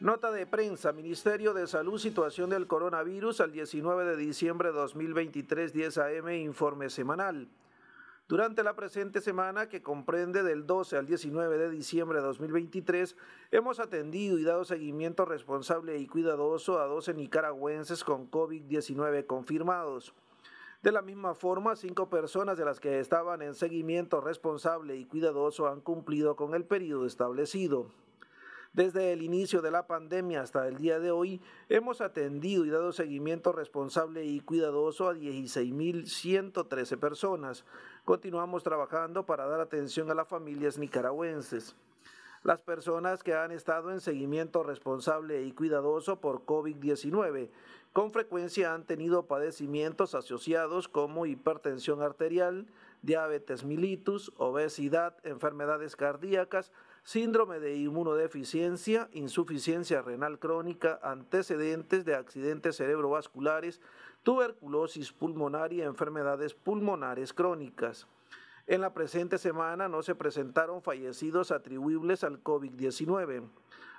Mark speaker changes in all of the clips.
Speaker 1: Nota de prensa, Ministerio de Salud, situación del coronavirus al 19 de diciembre de 2023, 10 AM, informe semanal. Durante la presente semana, que comprende del 12 al 19 de diciembre de 2023, hemos atendido y dado seguimiento responsable y cuidadoso a 12 nicaragüenses con COVID-19 confirmados. De la misma forma, cinco personas de las que estaban en seguimiento responsable y cuidadoso han cumplido con el periodo establecido. Desde el inicio de la pandemia hasta el día de hoy, hemos atendido y dado seguimiento responsable y cuidadoso a 16.113 personas. Continuamos trabajando para dar atención a las familias nicaragüenses las personas que han estado en seguimiento responsable y cuidadoso por COVID-19. Con frecuencia han tenido padecimientos asociados como hipertensión arterial, diabetes mellitus, obesidad, enfermedades cardíacas, síndrome de inmunodeficiencia, insuficiencia renal crónica, antecedentes de accidentes cerebrovasculares, tuberculosis pulmonar enfermedades pulmonares crónicas. En la presente semana no se presentaron fallecidos atribuibles al COVID-19.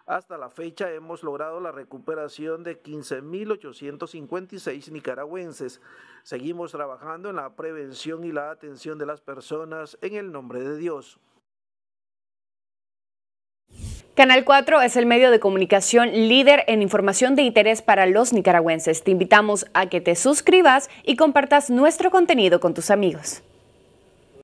Speaker 1: Hasta la fecha hemos logrado la recuperación de 15.856 nicaragüenses. Seguimos trabajando en la prevención y la atención de las personas en el nombre de Dios.
Speaker 2: Canal 4 es el medio de comunicación líder en información de interés para los nicaragüenses. Te invitamos a que te suscribas y compartas nuestro contenido con tus amigos.